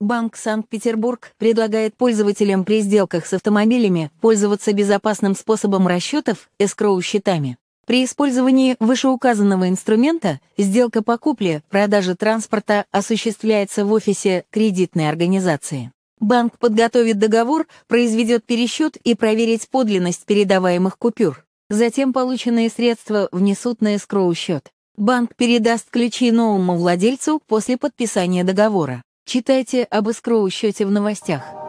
Банк Санкт-Петербург предлагает пользователям при сделках с автомобилями пользоваться безопасным способом расчетов эскроу-счетами. При использовании вышеуказанного инструмента сделка по купле-продаже транспорта осуществляется в офисе кредитной организации. Банк подготовит договор, произведет пересчет и проверит подлинность передаваемых купюр. Затем полученные средства внесут на эскроу-счет. Банк передаст ключи новому владельцу после подписания договора. Читайте об искроу счете в новостях.